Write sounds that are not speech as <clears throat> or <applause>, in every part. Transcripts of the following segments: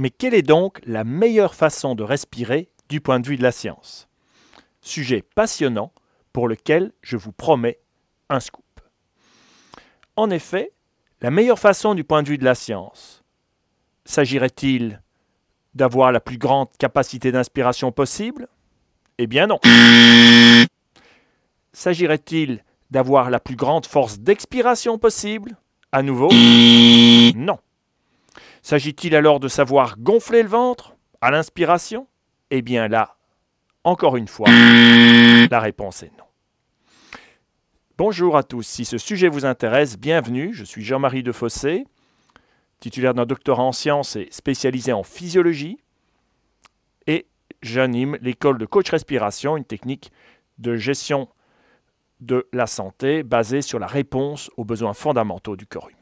Mais quelle est donc la meilleure façon de respirer du point de vue de la science Sujet passionnant pour lequel je vous promets un scoop. En effet, la meilleure façon du point de vue de la science, s'agirait-il d'avoir la plus grande capacité d'inspiration possible Eh bien non. S'agirait-il d'avoir la plus grande force d'expiration possible À nouveau, non. S'agit-il alors de savoir gonfler le ventre à l'inspiration Eh bien là, encore une fois, la réponse est non. Bonjour à tous. Si ce sujet vous intéresse, bienvenue. Je suis Jean-Marie Defossé, titulaire d'un doctorat en sciences et spécialisé en physiologie. Et j'anime l'école de coach respiration, une technique de gestion de la santé basée sur la réponse aux besoins fondamentaux du corps humain.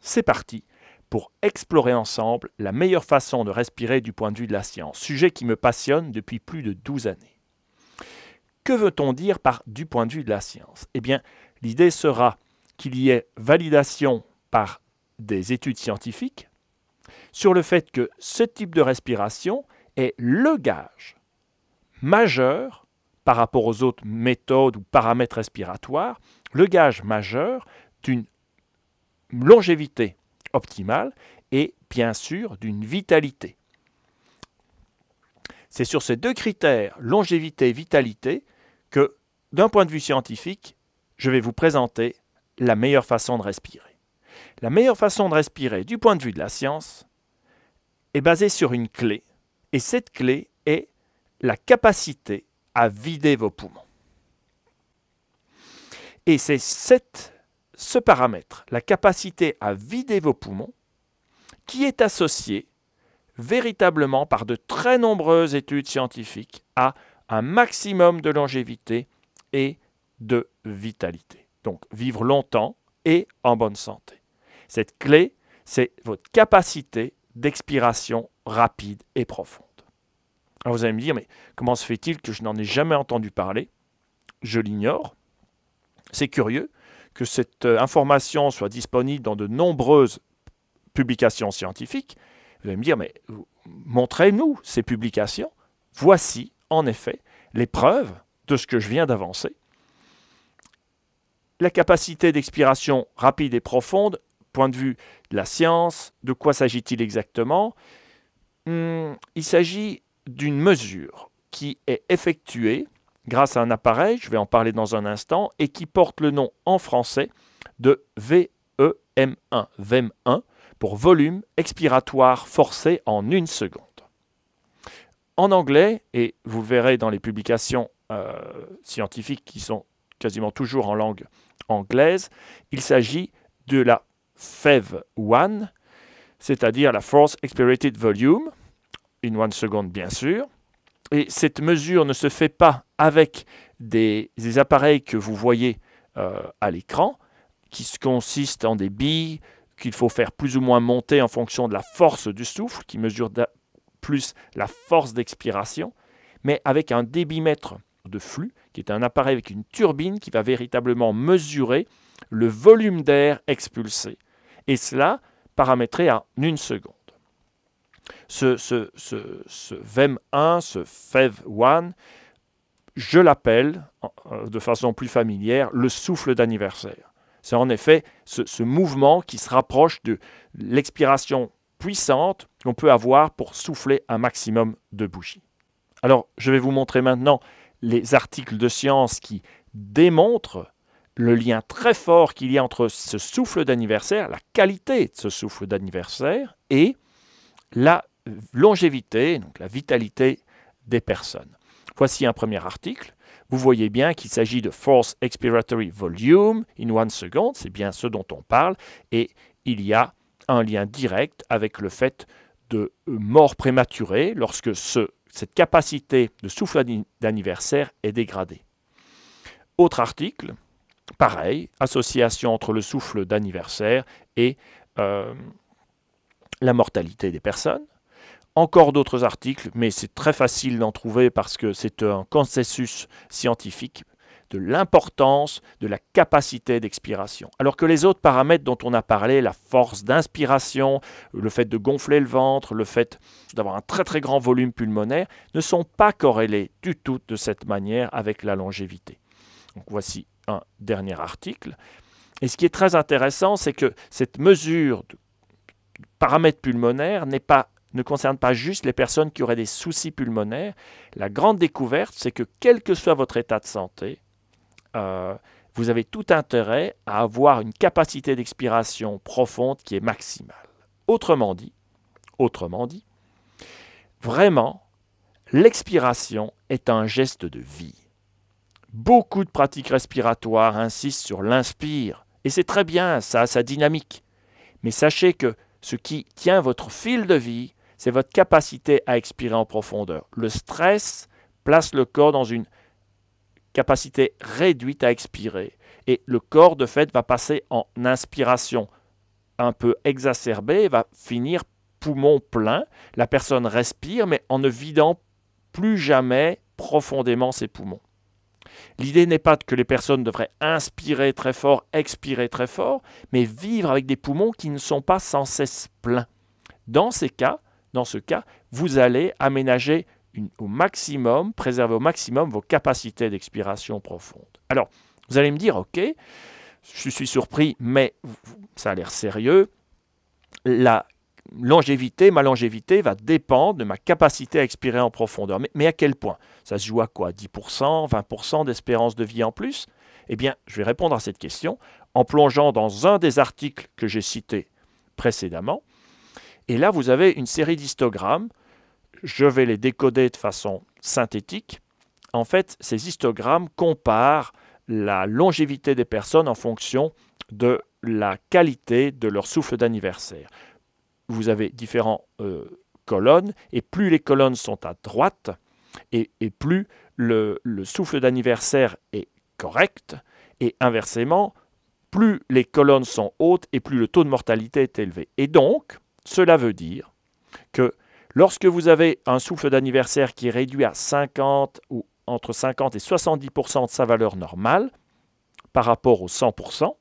C'est parti pour explorer ensemble la meilleure façon de respirer du point de vue de la science, sujet qui me passionne depuis plus de 12 années. Que veut-on dire par du point de vue de la science Eh bien, l'idée sera qu'il y ait validation par des études scientifiques sur le fait que ce type de respiration est le gage majeur par rapport aux autres méthodes ou paramètres respiratoires, le gage majeur d'une longévité optimale et bien sûr d'une vitalité. C'est sur ces deux critères, longévité et vitalité, que d'un point de vue scientifique, je vais vous présenter la meilleure façon de respirer. La meilleure façon de respirer du point de vue de la science est basée sur une clé, et cette clé est la capacité à vider vos poumons. Et c'est cette ce paramètre, la capacité à vider vos poumons, qui est associé véritablement par de très nombreuses études scientifiques à un maximum de longévité et de vitalité. Donc vivre longtemps et en bonne santé. Cette clé, c'est votre capacité d'expiration rapide et profonde. vous allez me dire, mais comment se fait-il que je n'en ai jamais entendu parler Je l'ignore. C'est curieux, que cette euh, information soit disponible dans de nombreuses publications scientifiques, vous allez me dire, mais montrez-nous ces publications. Voici, en effet, les preuves de ce que je viens d'avancer. La capacité d'expiration rapide et profonde, point de vue de la science, de quoi s'agit-il exactement hmm, Il s'agit d'une mesure qui est effectuée grâce à un appareil, je vais en parler dans un instant, et qui porte le nom en français de VEM1, VEM1 pour volume expiratoire forcé en une seconde. En anglais, et vous verrez dans les publications euh, scientifiques qui sont quasiment toujours en langue anglaise, il s'agit de la FEV1, c'est-à-dire la Force Expirated Volume, in one second bien sûr, et cette mesure ne se fait pas avec des, appareils que vous voyez euh, à l'écran, qui consistent en des billes qu'il faut faire plus ou moins monter en fonction de la force du souffle, qui mesure plus la force d'expiration, mais avec un débitmètre de flux, qui est un appareil avec une turbine qui va véritablement mesurer le volume d'air expulsé. Et cela paramétré en une seconde ce, VEM1, ce FEV1, je l'appelle, euh, de façon plus familière, le souffle d'anniversaire. C'est en effet ce, mouvement qui se rapproche de l'expiration puissante qu'on peut avoir pour souffler un maximum de bougies. Alors, je vais vous montrer maintenant les articles de science qui démontrent le lien très fort qu'il y a entre ce souffle d'anniversaire, la qualité de ce souffle d'anniversaire, et la longévité, donc la vitalité des personnes. Voici un premier article. Vous voyez bien qu'il s'agit de Force Expiratory Volume in one second, c'est bien ce dont on parle, et il y a un lien direct avec le fait de mort prématurée lorsque cette capacité de souffle d'anniversaire est dégradée. Autre article, pareil, association entre le souffle d'anniversaire et euh, la mortalité des personnes. Encore d'autres articles, mais c'est très facile d'en trouver parce que c'est un consensus scientifique de l'importance de la capacité d'expiration. Alors que les autres paramètres dont on a parlé, la force d'inspiration, le fait de gonfler le ventre, le fait d'avoir un très très grand volume pulmonaire, ne sont pas corrélés du tout de cette manière avec la longévité. Donc voici un dernier article. Et ce qui est très intéressant, c'est que cette mesure de paramètre pulmonaire n'est pas ne concerne pas juste les personnes qui auraient des soucis pulmonaires. La grande découverte, c'est que quel que soit votre état de santé, euh, vous avez tout intérêt à avoir une capacité d'expiration profonde qui est maximale. Autrement dit, autrement dit, vraiment, l'expiration est un geste de vie. Beaucoup de pratiques respiratoires insistent sur l'inspire, et c'est très bien, ça a sa dynamique. Mais sachez que ce qui tient votre fil de vie, c'est votre capacité à expirer en profondeur. Le stress place le corps dans une capacité réduite à expirer. Et le corps, de fait, va passer en inspiration un peu exacerbée, va finir poumon plein. La personne respire, mais en ne vidant plus jamais profondément ses poumons. L'idée n'est pas que les personnes devraient inspirer très fort, expirer très fort, mais vivre avec des poumons qui ne sont pas sans cesse pleins. Dans ces cas, dans ce cas, vous allez aménager au maximum, préserver au maximum vos capacités d'expiration profonde. Alors, vous allez me dire, ok, je suis surpris, mais ça a l'air sérieux. La longévité, ma longévité va dépendre de ma capacité à expirer en profondeur. Mais, mais à quel point Ça se joue à quoi 10%, 20% d'espérance de vie en plus Eh bien, je vais répondre à cette question en plongeant dans un des articles que j'ai cités précédemment. Et là, vous avez une série d'histogrammes. Je vais les décoder de façon synthétique. En fait, ces histogrammes comparent la longévité des personnes en fonction de la qualité de leur souffle d'anniversaire vous avez différentes euh, colonnes, et plus les colonnes sont à droite, et, plus le, le souffle d'anniversaire est correct, et inversement, plus les colonnes sont hautes et plus le taux de mortalité est élevé. Et donc, cela veut dire que lorsque vous avez un souffle d'anniversaire qui est réduit à 50 ou entre 50 et 70% de sa valeur normale par rapport au 100%,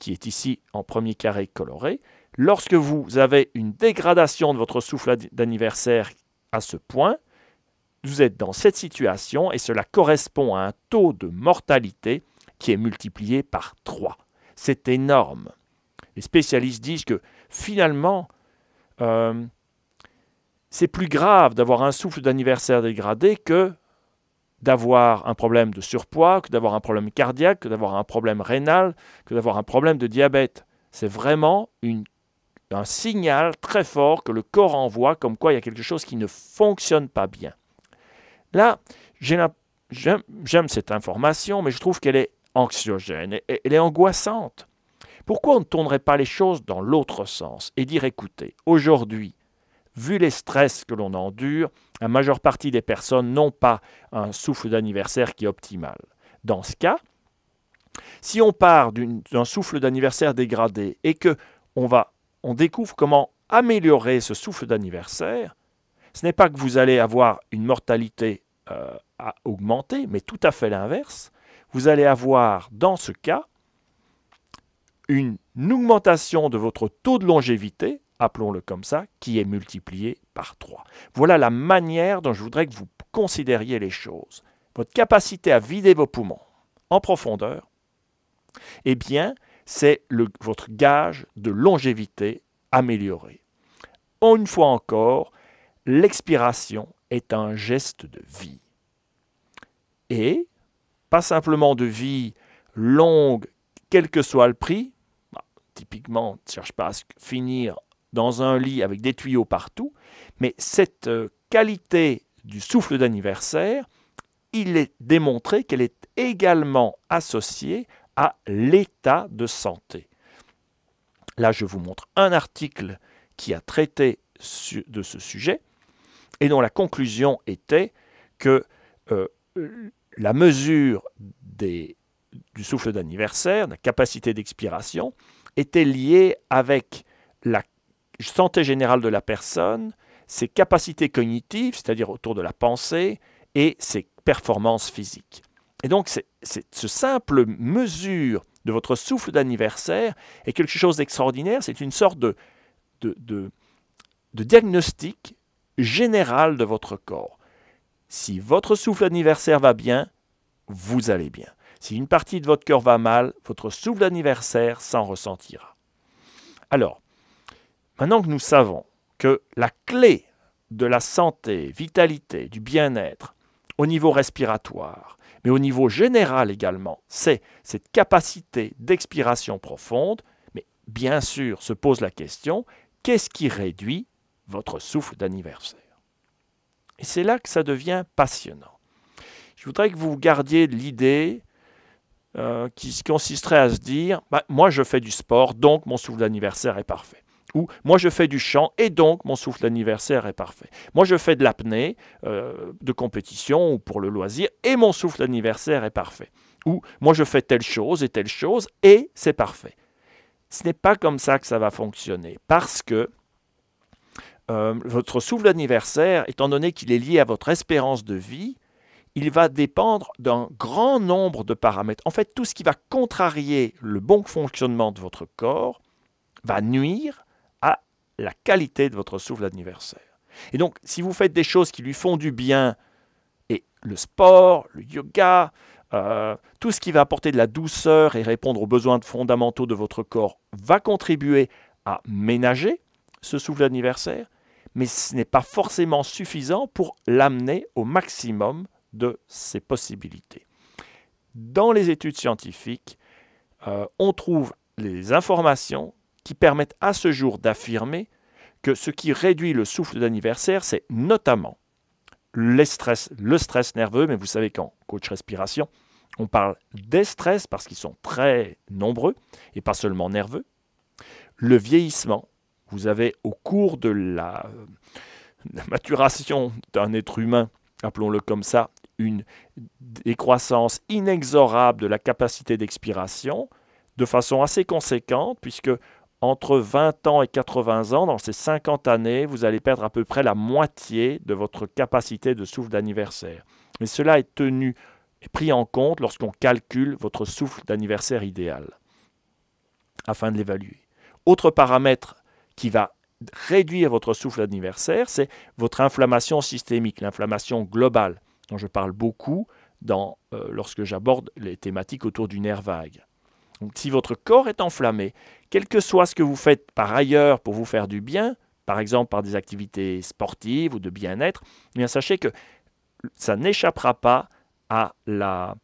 qui est ici en premier carré coloré, lorsque vous avez une dégradation de votre souffle d'anniversaire à ce point, vous êtes dans cette situation et cela correspond à un taux de mortalité qui est multiplié par 3. C'est énorme. Les spécialistes disent que finalement, euh, c'est plus grave d'avoir un souffle d'anniversaire dégradé que d'avoir un problème de surpoids, que d'avoir un problème cardiaque, que d'avoir un problème rénal, que d'avoir un problème de diabète. C'est vraiment une un signal très fort que le corps envoie comme quoi il y a quelque chose qui ne fonctionne pas bien. Là, j'aime cette information, mais je trouve qu'elle est anxiogène, elle est angoissante. Pourquoi on ne tournerait pas les choses dans l'autre sens et dire écoutez, aujourd'hui, vu les stress que l'on endure, la majeure partie des personnes n'ont pas un souffle d'anniversaire qui est optimal. Dans ce cas, si on part d'un souffle d'anniversaire dégradé et que on va on découvre comment améliorer ce souffle d'anniversaire, ce n'est pas que vous allez avoir une mortalité euh, à augmenter, mais tout à fait l'inverse. Vous allez avoir, dans ce cas, une augmentation de votre taux de longévité, appelons-le comme ça, qui est multiplié par 3. Voilà la manière dont je voudrais que vous considériez les choses. Votre capacité à vider vos poumons en profondeur, eh bien, c'est votre gage de longévité améliorée. Une fois encore, l'expiration est un geste de vie. Et pas simplement de vie longue, quel que soit le prix. Bah, typiquement, typiquement, ne cherche pas à finir dans un lit avec des tuyaux partout, mais cette euh, qualité du souffle d'anniversaire, il est démontré qu'elle est également associée à l'état de santé. Là, je vous montre un article qui a traité de ce sujet et dont la conclusion était que euh, la mesure du souffle d'anniversaire, la capacité d'expiration, était liée avec la santé générale de la personne, ses capacités cognitives, c'est-à-dire autour de la pensée, et ses performances physiques. Et donc, c'est, ce simple mesure de votre souffle d'anniversaire est quelque chose d'extraordinaire. C'est une sorte de, de diagnostic général de votre corps. Si votre souffle d'anniversaire va bien, vous allez bien. Si une partie de votre cœur va mal, votre souffle d'anniversaire s'en ressentira. Alors, maintenant que nous savons que la clé de la santé, vitalité, du bien-être au niveau respiratoire, mais au niveau général également, c'est cette capacité d'expiration profonde, mais bien sûr se pose la question, qu'est-ce qui réduit votre souffle d'anniversaire Et c'est là que ça devient passionnant. Je voudrais que vous gardiez l'idée euh, qui consisterait à se dire, bah, moi je fais du sport, donc mon souffle d'anniversaire est parfait. Ou « moi je fais du chant et donc mon souffle anniversaire est parfait. Moi je fais de l'apnée euh, de compétition ou pour le loisir et mon souffle anniversaire est parfait. Ou moi je fais telle chose et telle chose et c'est parfait. Ce n'est pas comme ça que ça va fonctionner parce que euh, votre souffle anniversaire, étant donné qu'il est lié à votre espérance de vie, il va dépendre d'un grand nombre de paramètres. En fait, tout ce qui va contrarier le bon fonctionnement de votre corps va nuire la qualité de votre souffle d'anniversaire. Et donc, si vous faites des choses qui lui font du bien, et le sport, le yoga, euh, tout ce qui va apporter de la douceur et répondre aux besoins fondamentaux de votre corps va contribuer à ménager ce souffle d'anniversaire, mais ce n'est pas forcément suffisant pour l'amener au maximum de ses possibilités. Dans les études scientifiques, euh, on trouve les informations qui permettent à ce jour d'affirmer que ce qui réduit le souffle d'anniversaire, c'est notamment les stress, le stress nerveux, mais vous savez qu'en coach respiration, on parle des stress parce qu'ils sont très nombreux et pas seulement nerveux. Le vieillissement, vous avez au cours de la, euh, la maturation d'un être humain, appelons-le comme ça, une décroissance inexorable de la capacité d'expiration de façon assez conséquente puisque entre 20 ans et 80 ans, dans ces 50 années, vous allez perdre à peu près la moitié de votre capacité de souffle d'anniversaire. Mais cela est tenu et pris en compte lorsqu'on calcule votre souffle d'anniversaire idéal, afin de l'évaluer. Autre paramètre qui va réduire votre souffle d'anniversaire, c'est votre inflammation systémique, l'inflammation globale, dont je parle beaucoup euh, lorsque j'aborde les thématiques autour du nerf vague. Si votre corps est enflammé, quel que soit ce que vous faites par ailleurs pour vous faire du bien, par exemple par des activités sportives ou de bien-être, eh bien sachez que ça n'échappera pas à, la,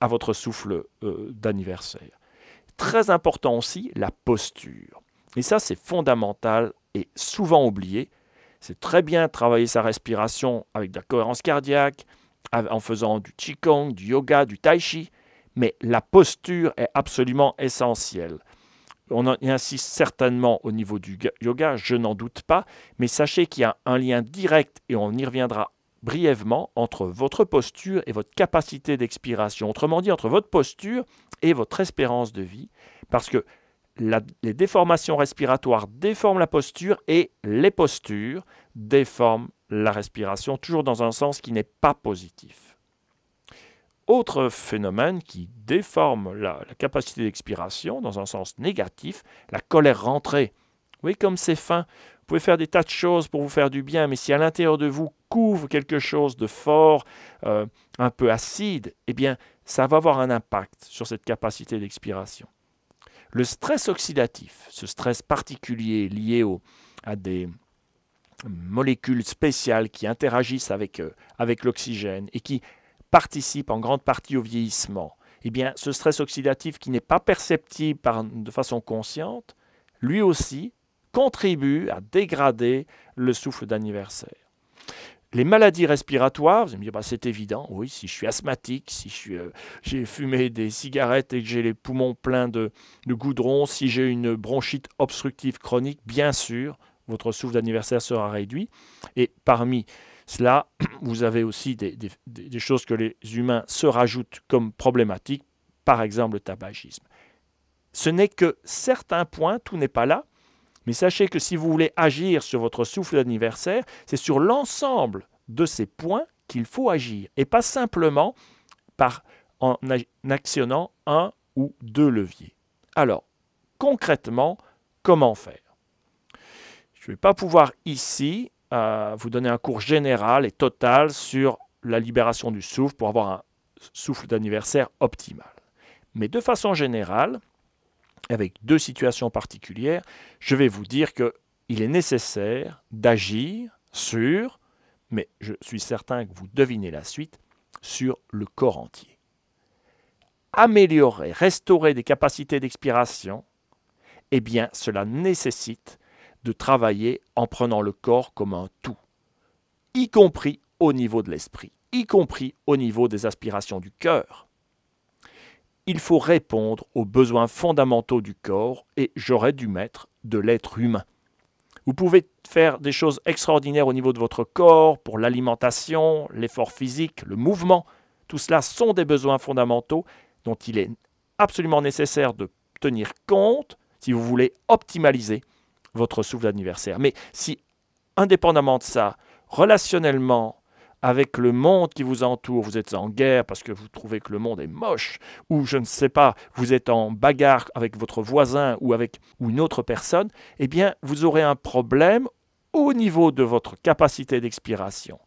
à votre souffle euh, d'anniversaire. Très important aussi, la posture. Et ça, c'est fondamental et souvent oublié. C'est très bien travailler sa respiration avec de la cohérence cardiaque, en faisant du Qigong, du yoga, du Tai Chi, mais la posture est absolument essentielle. On en insiste certainement au niveau du yoga, je n'en doute pas, mais sachez qu'il y a un lien direct, et on y reviendra brièvement, entre votre posture et votre capacité d'expiration, autrement dit, entre votre posture et votre espérance de vie, parce que les déformations respiratoires déforment la posture et les postures déforment la respiration, toujours dans un sens qui n'est pas positif. Autre phénomène qui déforme la, capacité d'expiration dans un sens négatif, la colère rentrée. Oui, comme c'est fin. Vous pouvez faire des tas de choses pour vous faire du bien, mais si à l'intérieur de vous couvre quelque chose de fort, euh, un peu acide, eh bien, ça va avoir un impact sur cette capacité d'expiration. Le stress oxydatif, ce stress particulier lié à des molécules spéciales qui interagissent avec, euh, avec l'oxygène et qui participe en grande partie au vieillissement. Eh bien, ce stress oxydatif qui n'est pas perceptible de façon consciente, lui aussi contribue à dégrader le souffle d'anniversaire. Les maladies respiratoires, vous allez me dire, bah, c'est évident, oui, si je suis asthmatique, si euh, j'ai fumé des cigarettes et que j'ai les poumons pleins de, de goudron, si j'ai une bronchite obstructive chronique, bien sûr, votre souffle d'anniversaire sera réduit. Et parmi cela, <clears throat> vous avez aussi des, choses que les humains se rajoutent comme problématiques, par exemple le tabagisme. Ce n'est que certains points, tout n'est pas là, mais sachez que si vous voulez agir sur votre souffle d'anniversaire, c'est sur l'ensemble de ces points qu'il faut agir, et pas simplement en actionnant un ou deux leviers. Alors, concrètement, comment faire Je ne vais pas pouvoir ici vous donner un cours général et total sur la libération du souffle pour avoir un souffle d'anniversaire optimal. Mais de façon générale, avec deux situations particulières, je vais vous dire qu'il est nécessaire d'agir sur, mais je suis certain que vous devinez la suite, sur le corps entier. Améliorer, restaurer des capacités d'expiration, eh bien cela nécessite de travailler en prenant le corps comme un tout, y compris au niveau de l'esprit, y compris au niveau des aspirations du cœur. Il faut répondre aux besoins fondamentaux du corps et j'aurais dû mettre de l'être humain. Vous pouvez faire des choses extraordinaires au niveau de votre corps, pour l'alimentation, l'effort physique, le mouvement. Tout cela sont des besoins fondamentaux dont il est absolument nécessaire de tenir compte si vous voulez optimaliser votre souffle d'anniversaire. Mais si, indépendamment de ça, relationnellement, avec le monde qui vous entoure, vous êtes en guerre parce que vous trouvez que le monde est moche, ou je ne sais pas, vous êtes en bagarre avec votre voisin ou avec une autre personne, eh bien, vous aurez un problème au niveau de votre capacité d'expiration,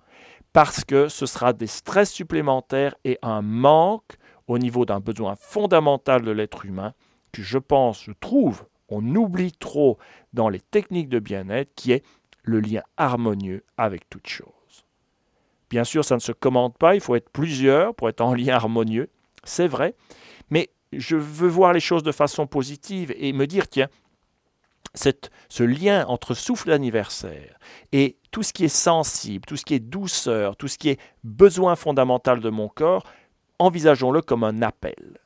parce que ce sera des stress supplémentaires et un manque au niveau d'un besoin fondamental de l'être humain, que je pense, je trouve, on oublie trop dans les techniques de bien-être qui est le lien harmonieux avec toute chose. Bien sûr, ça ne se commande pas, il faut être plusieurs pour être en lien harmonieux, c'est vrai, mais je veux voir les choses de façon positive et me dire, tiens, ce lien entre souffle d'anniversaire et tout ce qui est sensible, tout ce qui est douceur, tout ce qui est besoin fondamental de mon corps, envisageons-le comme un appel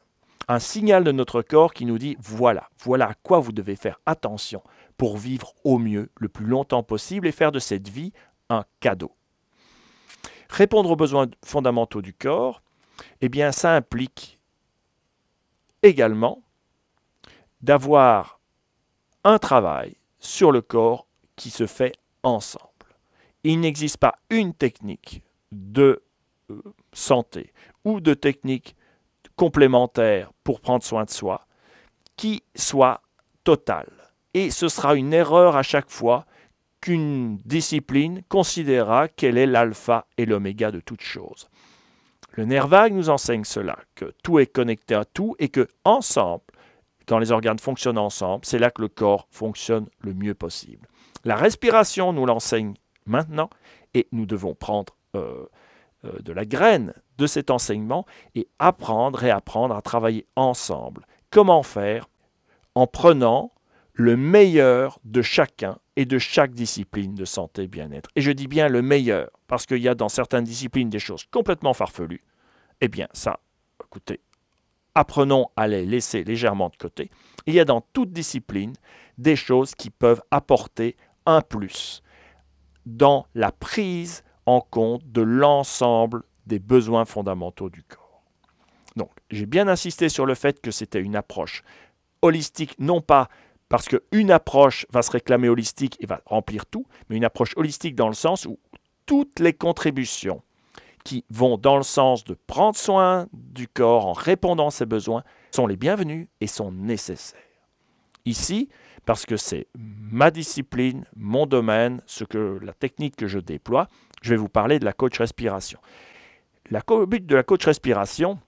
un signal de notre corps qui nous dit voilà, voilà à quoi vous devez faire attention pour vivre au mieux le plus longtemps possible et faire de cette vie un cadeau. Répondre aux besoins fondamentaux du corps, eh bien ça implique également d'avoir un travail sur le corps qui se fait ensemble. Il n'existe pas une technique de euh, santé ou de technique complémentaire pour prendre soin de soi qui soit total. Et ce sera une erreur à chaque fois qu'une discipline considérera qu'elle est l'alpha et l'oméga de toute chose. Le nerf vague nous enseigne cela, que tout est connecté à tout et que ensemble, quand les organes fonctionnent ensemble, c'est là que le corps fonctionne le mieux possible. La respiration nous l'enseigne maintenant et nous devons prendre euh, euh, de la graine de cet enseignement et apprendre et apprendre à travailler ensemble. Comment faire En prenant le meilleur de chacun et de chaque discipline de santé bien-être. Et je dis bien le meilleur, parce qu'il y a dans certaines disciplines des choses complètement farfelues. Eh bien, ça, écoutez, apprenons à les laisser légèrement de côté. Il y a dans toute discipline des choses qui peuvent apporter un plus dans la prise en compte de l'ensemble des besoins fondamentaux du corps. Donc, j'ai bien insisté sur le fait que c'était une approche holistique, non pas parce qu'une approche va se réclamer holistique et va remplir tout, mais une approche holistique dans le sens où toutes les contributions qui vont dans le sens de prendre soin du corps en répondant à ses besoins sont les bienvenues et sont nécessaires. Ici, parce que c'est ma discipline, mon domaine, ce que la technique que je déploie, je vais vous parler de la coach respiration. Le but de la coach respiration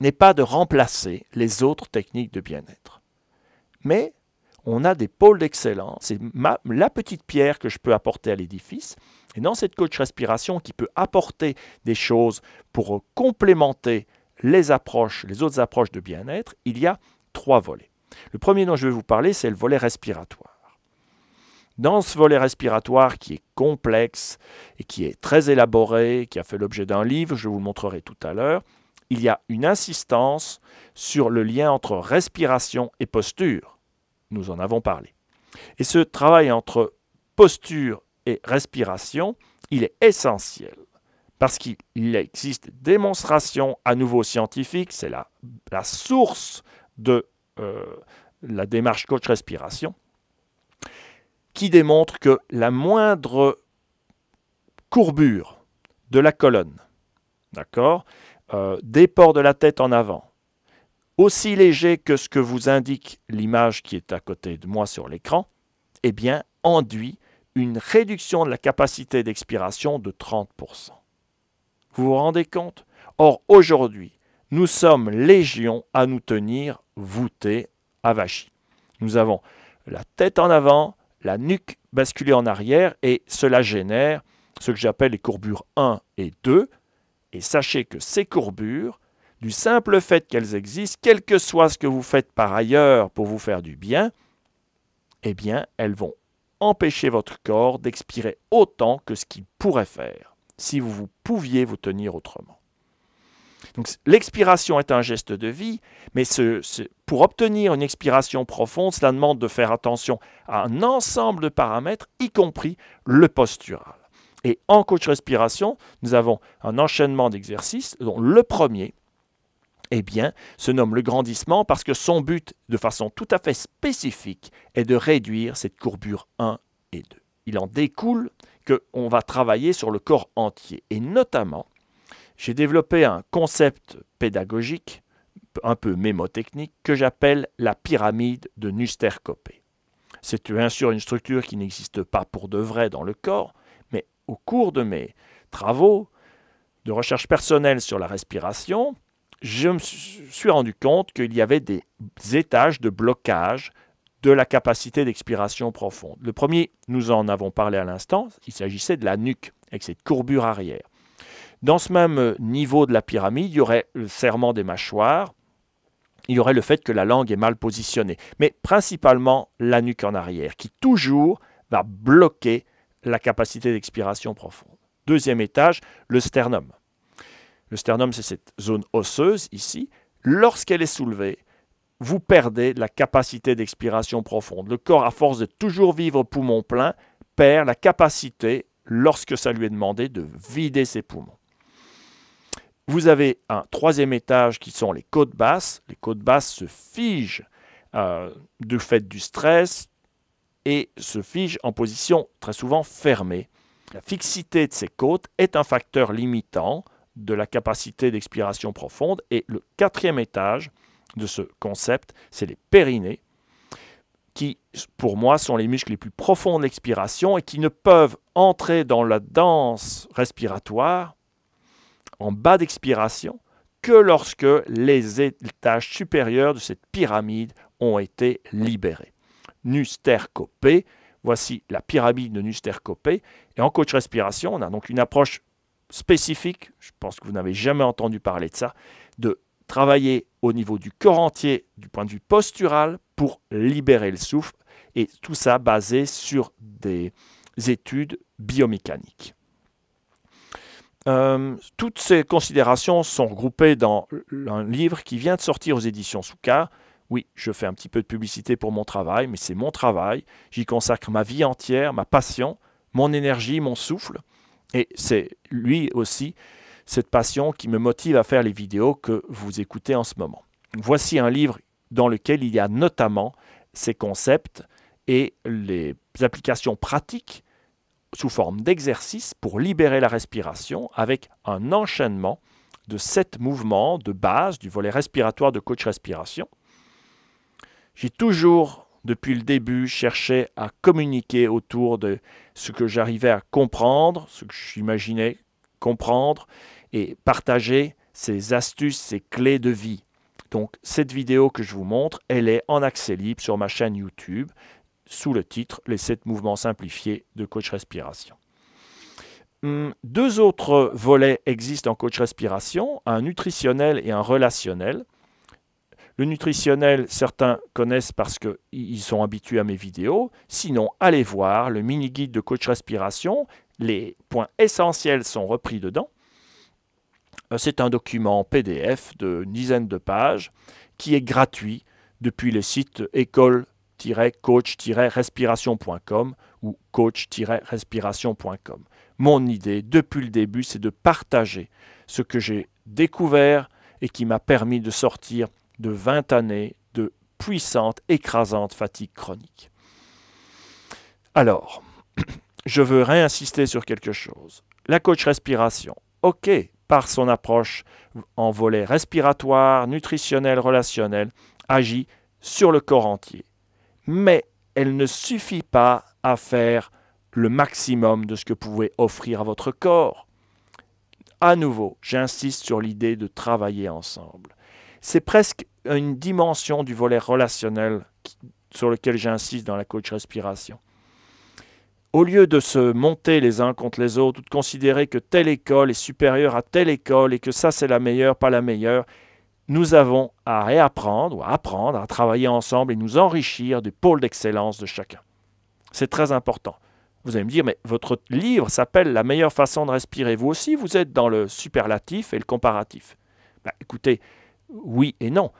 n'est pas de remplacer les autres techniques de bien-être. Mais on a des pôles d'excellence. C'est la petite pierre que je peux apporter à l'édifice. Et dans cette coach respiration qui peut apporter des choses pour complémenter les approches, les autres approches de bien-être, il y a trois volets. Le premier dont je vais vous parler, c'est le volet respiratoire dans ce volet respiratoire qui est complexe et qui est très élaboré, qui a fait l'objet d'un livre, je vous le montrerai tout à l'heure, il y a une insistance sur le lien entre respiration et posture. Nous en avons parlé. Et ce travail entre posture et respiration, il est essentiel parce qu'il existe démonstration à nouveau scientifique, c'est la, source de euh, la démarche coach respiration, qui démontre que la moindre courbure de la colonne, d'accord, euh, des ports de la tête en avant, aussi léger que ce que vous indique l'image qui est à côté de moi sur l'écran, eh bien, enduit une réduction de la capacité d'expiration de 30%. Vous vous rendez compte Or, aujourd'hui, nous sommes légions à nous tenir voûtés, avachis. Nous avons la tête en avant, la nuque basculée en arrière et cela génère ce que j'appelle les courbures 1 et 2. Et sachez que ces courbures, du simple fait qu'elles existent, quel que soit ce que vous faites par ailleurs pour vous faire du bien, eh bien, elles vont empêcher votre corps d'expirer autant que ce qu'il pourrait faire si vous pouviez vous tenir autrement l'expiration est un geste de vie, mais pour obtenir une expiration profonde, cela demande de faire attention à un ensemble de paramètres, y compris le postural. Et en coach respiration, nous avons un enchaînement d'exercices dont le premier eh bien, se nomme le grandissement parce que son but, de façon tout à fait spécifique, est de réduire cette courbure 1 et 2. Il en découle qu'on va travailler sur le corps entier et notamment j'ai développé un concept pédagogique, un peu mémotechnique, que j'appelle la pyramide de Nusterkopé. C'est bien sûr une structure qui n'existe pas pour de vrai dans le corps, mais au cours de mes travaux de recherche personnelle sur la respiration, je me suis rendu compte qu'il y avait des étages de blocage de la capacité d'expiration profonde. Le premier, nous en avons parlé à l'instant, il s'agissait de la nuque, avec cette courbure arrière. Dans ce même niveau de la pyramide, il y aurait le serrement des mâchoires, il y aurait le fait que la langue est mal positionnée, mais principalement la nuque en arrière, qui toujours va bloquer la capacité d'expiration profonde. Deuxième étage, le sternum. Le sternum, c'est cette zone osseuse ici. Lorsqu'elle est soulevée, vous perdez la capacité d'expiration profonde. Le corps, à force de toujours vivre poumon plein, perd la capacité, lorsque ça lui est demandé, de vider ses poumons. Vous avez un troisième étage qui sont les côtes basses. Les côtes basses se figent euh, du fait du stress et se figent en position très souvent fermée. La fixité de ces côtes est un facteur limitant de la capacité d'expiration profonde. Et le quatrième étage de ce concept, c'est les périnées, qui pour moi sont les muscles les plus profonds d'expiration et qui ne peuvent entrer dans la danse respiratoire en bas d'expiration que lorsque les étages supérieurs de cette pyramide ont été libérés. Nustercopé, voici la pyramide de Nustercopé. Et en coach respiration, on a donc une approche spécifique, je pense que vous n'avez jamais entendu parler de ça, de travailler au niveau du corps entier du point de vue postural pour libérer le souffle, et tout ça basé sur des études biomécaniques. Euh, toutes ces considérations sont regroupées dans un livre qui vient de sortir aux éditions Souka. Oui, je fais un petit peu de publicité pour mon travail, mais c'est mon travail. J'y consacre ma vie entière, ma passion, mon énergie, mon souffle. Et c'est lui aussi, cette passion qui me motive à faire les vidéos que vous écoutez en ce moment. Voici un livre dans lequel il y a notamment ces concepts et les applications pratiques sous forme d'exercice pour libérer la respiration avec un enchaînement de sept mouvements de base du volet respiratoire de coach respiration. J'ai toujours, depuis le début, cherché à communiquer autour de ce que j'arrivais à comprendre, ce que j'imaginais comprendre et partager ces astuces, ces clés de vie. Donc cette vidéo que je vous montre, elle est en accès libre sur ma chaîne YouTube sous le titre Les 7 mouvements simplifiés de Coach Respiration. Hum, deux autres volets existent en coach respiration, un nutritionnel et un relationnel. Le nutritionnel, certains connaissent parce qu'ils sont habitués à mes vidéos. Sinon, allez voir le mini-guide de coach respiration. Les points essentiels sont repris dedans. Euh, c'est un document PDF de dizaines de pages qui est gratuit depuis le site école coach-respiration.com ou coach-respiration.com. Mon idée depuis le début, c'est de partager ce que j'ai découvert et qui m'a permis de sortir de 20 années de puissante, écrasante fatigue chronique. Alors, <clears throat> je veux réinsister sur quelque chose. La coach respiration, ok, par son approche en volet respiratoire, nutritionnel, relationnel, agit sur le corps entier mais elle ne suffit pas à faire le maximum de ce que vous pouvez offrir à votre corps. À nouveau, j'insiste sur l'idée de travailler ensemble. C'est presque une dimension du volet relationnel sur lequel j'insiste dans la coach respiration. Au lieu de se monter les uns contre les autres ou de considérer que telle école est supérieure à telle école et que ça c'est la meilleure, pas la meilleure, nous avons à réapprendre ou à apprendre à travailler ensemble et nous enrichir du pôle d'excellence de chacun. C'est très important. Vous allez me dire, mais votre livre s'appelle La meilleure façon de respirer. Vous aussi, vous êtes dans le superlatif et le comparatif. Bah, écoutez, oui et non.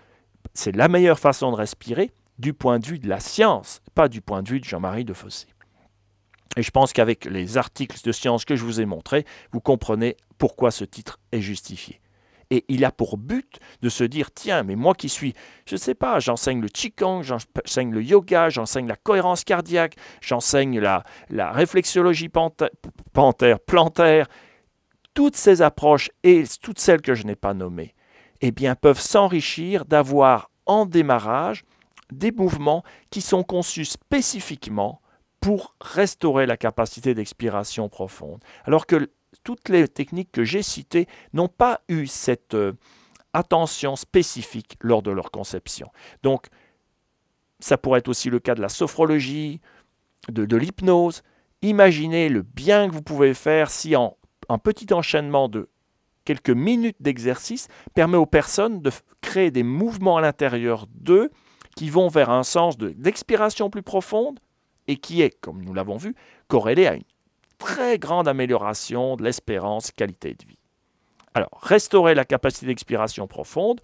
C'est la meilleure façon de respirer du point de vue de la science, pas du point de vue de Jean-Marie de Fossé. Et je pense qu'avec les articles de science que je vous ai montrés, vous comprenez pourquoi ce titre est justifié. Et il a pour but de se dire, tiens, mais moi qui suis, je ne sais pas, j'enseigne le Qigong, j'enseigne le yoga, j'enseigne la cohérence cardiaque, j'enseigne la, la plantaire, toutes ces approches et toutes celles que je n'ai pas nommées, eh bien, peuvent s'enrichir d'avoir en démarrage des mouvements qui sont conçus spécifiquement pour restaurer la capacité d'expiration profonde. Alors que toutes les techniques que j'ai citées n'ont pas eu cette euh, attention spécifique lors de leur conception. Donc, ça pourrait être aussi le cas de la sophrologie, de, l'hypnose. Imaginez le bien que vous pouvez faire si en, un petit enchaînement de quelques minutes d'exercice permet aux personnes de créer des mouvements à l'intérieur d'eux qui vont vers un sens d'expiration plus profonde et qui est, comme nous l'avons vu, corrélé à une très grande amélioration de l'espérance qualité de vie. Alors, restaurer la capacité d'expiration profonde.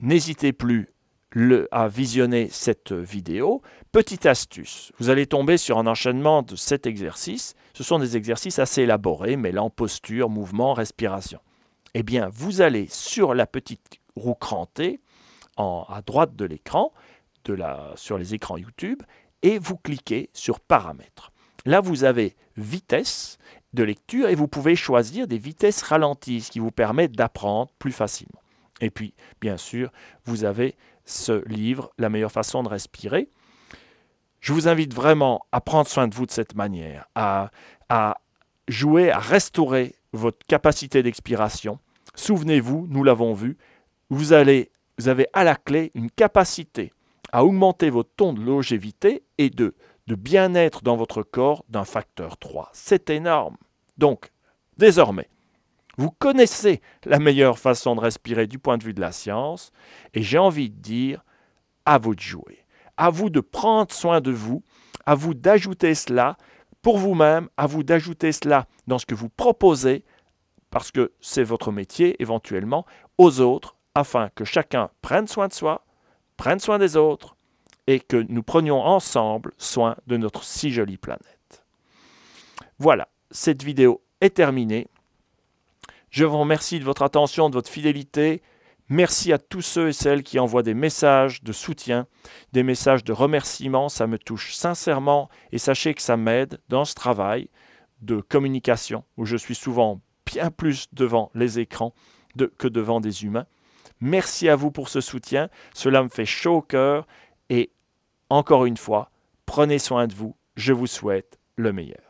N'hésitez plus le, à visionner cette vidéo. Petite astuce, vous allez tomber sur un enchaînement de sept exercices. Ce sont des exercices assez élaborés, mêlant posture, mouvement, respiration. Eh bien, vous allez sur la petite roue crantée, à droite de l'écran, sur les écrans YouTube, et vous cliquez sur Paramètres. Là, vous avez vitesse de lecture et vous pouvez choisir des vitesses ralenties, ce qui vous permet d'apprendre plus facilement. Et puis, bien sûr, vous avez ce livre, La meilleure façon de respirer. Je vous invite vraiment à prendre soin de vous de cette manière, à, jouer, à restaurer votre capacité d'expiration. Souvenez-vous, nous l'avons vu, vous, allez, vous avez à la clé une capacité à augmenter votre ton de longévité et de de bien-être dans votre corps d'un facteur 3. C'est énorme. Donc, désormais, vous connaissez la meilleure façon de respirer du point de vue de la science, et j'ai envie de dire, à vous de jouer, à vous de prendre soin de vous, à vous d'ajouter cela pour vous-même, à vous d'ajouter cela dans ce que vous proposez, parce que c'est votre métier éventuellement, aux autres, afin que chacun prenne soin de soi, prenne soin des autres, et que nous prenions ensemble soin de notre si jolie planète. Voilà, cette vidéo est terminée. Je vous remercie de votre attention, de votre fidélité. Merci à tous ceux et celles qui envoient des messages de soutien, des messages de remerciement. Ça me touche sincèrement et sachez que ça m'aide dans ce travail de communication où je suis souvent bien plus devant les écrans que devant des humains. Merci à vous pour ce soutien. Cela me fait chaud au cœur et encore une fois, prenez soin de vous, je vous souhaite le meilleur.